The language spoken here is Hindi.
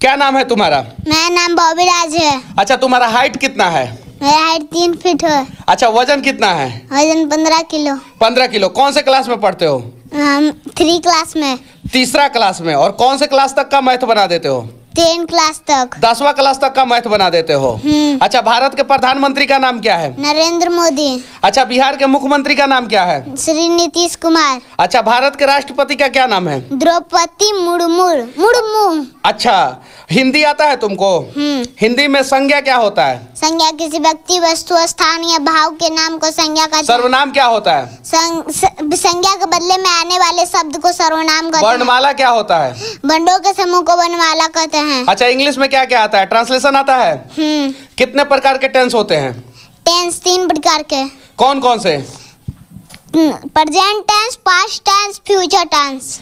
क्या नाम है तुम्हारा मेरा नाम बॉबी राज है अच्छा तुम्हारा हाइट कितना है मेरा हाइट तीन फीट है अच्छा वजन कितना है वजन पंद्रह किलो पंद्रह किलो कौन से क्लास में पढ़ते हो हम थ्री क्लास में तीसरा क्लास में और कौन से क्लास तक का मैथ बना देते हो टेन क्लास तक दसवा क्लास तक का मैथ बना देते हो हम्म। अच्छा भारत के प्रधानमंत्री का नाम क्या है नरेंद्र मोदी अच्छा बिहार के मुख्यमंत्री का नाम क्या है श्री नीतीश कुमार अच्छा भारत के राष्ट्रपति का क्या नाम है द्रौपदी मुर्मू मुर्मू अच्छा हिंदी आता है तुमको हम्म। हिंदी में संज्ञा क्या होता है संज्ञा किसी व्यक्ति वस्तु स्थान या भाव के नाम को संज्ञा का सर्वनाम क्या होता है संज्ञा के बदले में आने वाले शब्द को सर्वनाम कहते वर्णमाला क्या होता है बंडो के समूह को वर्णमाला कहते हैं अच्छा इंग्लिश में क्या क्या आता है ट्रांसलेशन आता है हम्म। कितने प्रकार के टेंस होते हैं टेंस तीन प्रकार के कौन कौन से हम्म, present tense past tense future tense